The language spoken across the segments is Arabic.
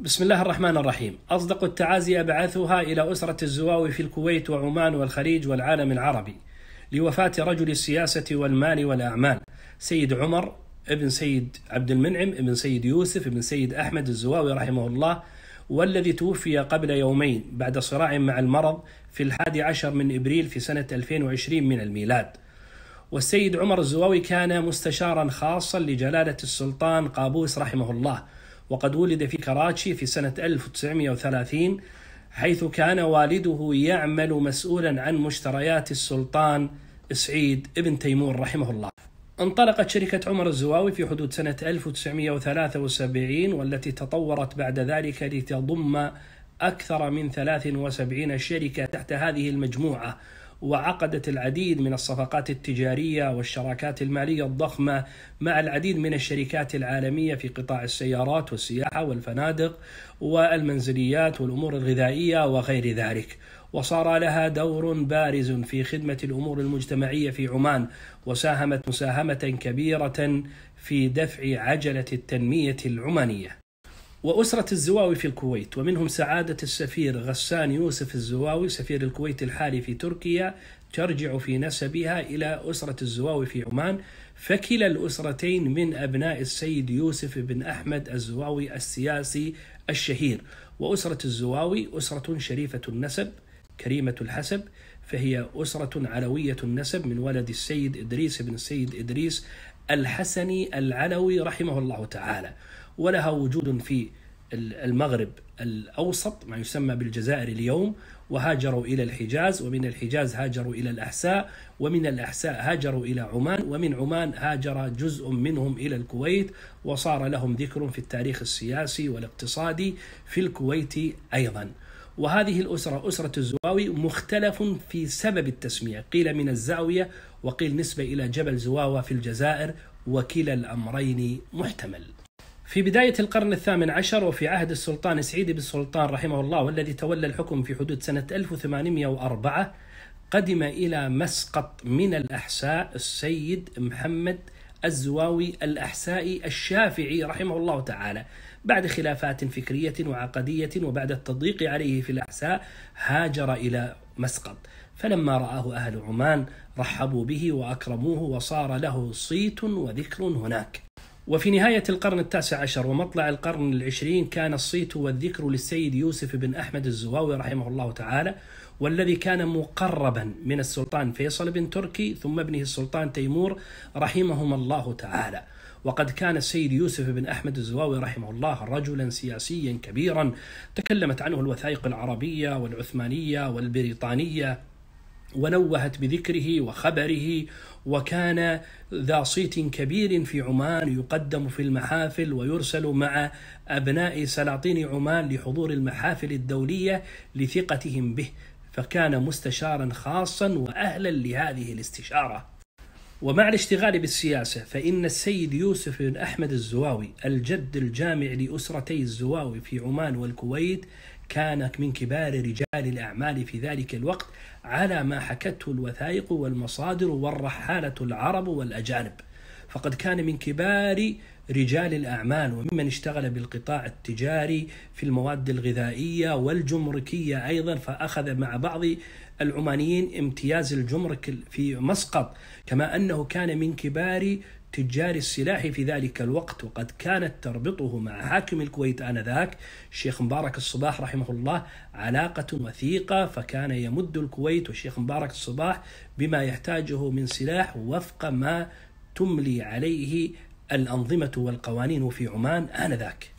بسم الله الرحمن الرحيم أصدق التعازي أبعثها إلى أسرة الزواوي في الكويت وعمان والخليج والعالم العربي لوفاة رجل السياسة والمال والأعمال سيد عمر ابن سيد عبد المنعم ابن سيد يوسف ابن سيد أحمد الزواوي رحمه الله والذي توفي قبل يومين بعد صراع مع المرض في الحادي عشر من إبريل في سنة 2020 من الميلاد والسيد عمر الزواوي كان مستشارا خاصا لجلالة السلطان قابوس رحمه الله وقد ولد في كراتشي في سنة 1930 حيث كان والده يعمل مسؤولا عن مشتريات السلطان سعيد ابن تيمور رحمه الله انطلقت شركة عمر الزواوي في حدود سنة 1973 والتي تطورت بعد ذلك لتضم أكثر من 73 شركة تحت هذه المجموعة وعقدت العديد من الصفقات التجاريه والشراكات الماليه الضخمه مع العديد من الشركات العالميه في قطاع السيارات والسياحه والفنادق والمنزليات والامور الغذائيه وغير ذلك. وصار لها دور بارز في خدمه الامور المجتمعيه في عمان وساهمت مساهمه كبيره في دفع عجله التنميه العمانيه وأسرة الزواوي في الكويت ومنهم سعادة السفير غسان يوسف الزواوي سفير الكويت الحالي في تركيا ترجع في نسبها إلى أسرة الزواوي في عمان فكلا الأسرتين من أبناء السيد يوسف بن أحمد الزواوي السياسي الشهير وأسرة الزواوي أسرة شريفة النسب كريمة الحسب فهي أسرة علوية النسب من ولد السيد إدريس بن السيد إدريس الحسني العلوي رحمه الله تعالى ولها وجود في المغرب الأوسط ما يسمى بالجزائر اليوم وهاجروا إلى الحجاز ومن الحجاز هاجروا إلى الأحساء ومن الأحساء هاجروا إلى عمان ومن عمان هاجر جزء منهم إلى الكويت وصار لهم ذكر في التاريخ السياسي والاقتصادي في الكويت أيضا وهذه الأسرة أسرة الزواوي مختلف في سبب التسمية قيل من الزاوية وقيل نسبة إلى جبل زواوة في الجزائر وكلا الأمرين محتمل في بداية القرن الثامن عشر وفي عهد السلطان سعيد بن سلطان رحمه الله والذي تولى الحكم في حدود سنة 1804 قدم إلى مسقط من الأحساء السيد محمد الزواوي الأحسائي الشافعي رحمه الله تعالى بعد خلافات فكرية وعقدية وبعد التضييق عليه في الأحساء هاجر إلى مسقط فلما رآه أهل عمان رحبوا به وأكرموه وصار له صيت وذكر هناك وفي نهاية القرن التاسع عشر ومطلع القرن العشرين كان الصيت والذكر للسيد يوسف بن أحمد الزواوي رحمه الله تعالى والذي كان مقربا من السلطان فيصل بن تركي ثم ابنه السلطان تيمور رحمهما الله تعالى وقد كان السيد يوسف بن أحمد الزواوي رحمه الله رجلا سياسيا كبيرا تكلمت عنه الوثائق العربية والعثمانية والبريطانية ونوهت بذكره وخبره وكان ذا صيت كبير في عمان يقدم في المحافل ويرسل مع أبناء سلاطين عمان لحضور المحافل الدولية لثقتهم به فكان مستشارا خاصا وأهلا لهذه الاستشارة ومع الاشتغال بالسياسة فإن السيد يوسف بن أحمد الزواوي الجد الجامع لأسرتي الزواوي في عمان والكويت كان من كبار رجال الأعمال في ذلك الوقت على ما حكته الوثائق والمصادر والرحالة العرب والأجانب فقد كان من كبار رجال الأعمال وممن اشتغل بالقطاع التجاري في المواد الغذائية والجمركية أيضا فأخذ مع بعض العمانيين امتياز الجمرك في مسقط كما أنه كان من كبار تجار السلاح في ذلك الوقت وقد كانت تربطه مع حاكم الكويت آنذاك الشيخ مبارك الصباح رحمه الله علاقة وثيقة فكان يمد الكويت والشيخ مبارك الصباح بما يحتاجه من سلاح وفق ما تملي عليه الأنظمة والقوانين في عمان آنذاك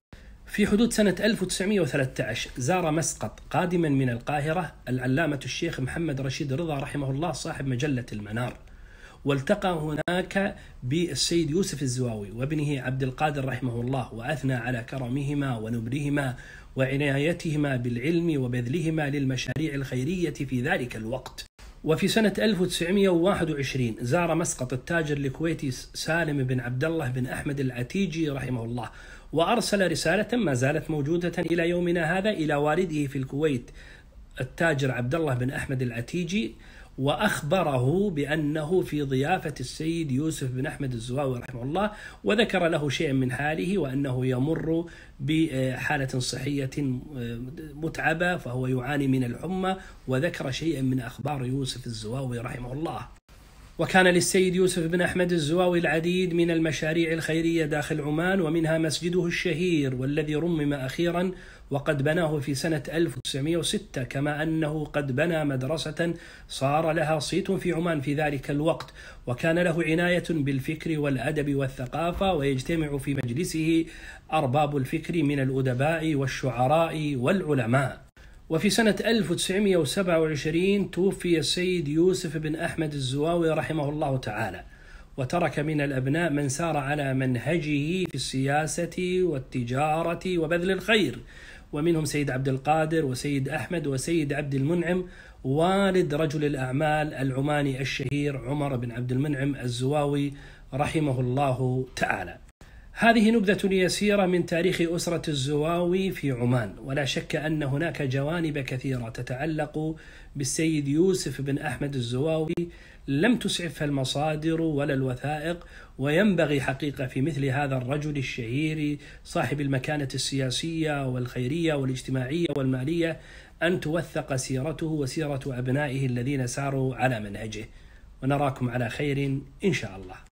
في حدود سنة 1913 زار مسقط قادما من القاهرة العلامة الشيخ محمد رشيد رضا رحمه الله صاحب مجلة المنار والتقى هناك بالسيد يوسف الزواوي وابنه عبد القادر رحمه الله وأثنى على كرمهما ونبلهما وعنايتهما بالعلم وبذلهما للمشاريع الخيرية في ذلك الوقت وفي سنة 1921 زار مسقط التاجر الكويتي سالم بن عبد الله بن أحمد العتيجي رحمه الله وأرسل رسالة ما زالت موجودة إلى يومنا هذا إلى والده في الكويت التاجر عبد الله بن أحمد العتيجي وأخبره بأنه في ضيافة السيد يوسف بن أحمد الزواوي رحمه الله وذكر له شيئا من حاله وأنه يمر بحالة صحية آه، متعبة فهو يعاني من الحمى وذكر شيئا من أخبار يوسف الزواوي رحمه الله وكان للسيد يوسف بن أحمد الزواوي العديد من المشاريع الخيرية داخل عمان ومنها مسجده الشهير والذي رمم أخيرا وقد بناه في سنة 1906 كما أنه قد بنى مدرسة صار لها صيت في عمان في ذلك الوقت وكان له عناية بالفكر والأدب والثقافة ويجتمع في مجلسه أرباب الفكر من الأدباء والشعراء والعلماء وفي سنة 1927 توفي السيد يوسف بن أحمد الزواوي رحمه الله تعالى وترك من الأبناء من سار على منهجه في السياسة والتجارة وبذل الخير ومنهم سيد عبد القادر وسيد أحمد وسيد عبد المنعم والد رجل الأعمال العماني الشهير عمر بن عبد المنعم الزواوي رحمه الله تعالى هذه نبذة يسيرة من تاريخ أسرة الزواوي في عمان، ولا شك أن هناك جوانب كثيرة تتعلق بالسيد يوسف بن أحمد الزواوي لم تسعفها المصادر ولا الوثائق، وينبغي حقيقة في مثل هذا الرجل الشهير صاحب المكانة السياسية والخيرية والاجتماعية والمالية أن توثق سيرته وسيرة أبنائه الذين ساروا على منهجه. ونراكم على خير إن شاء الله.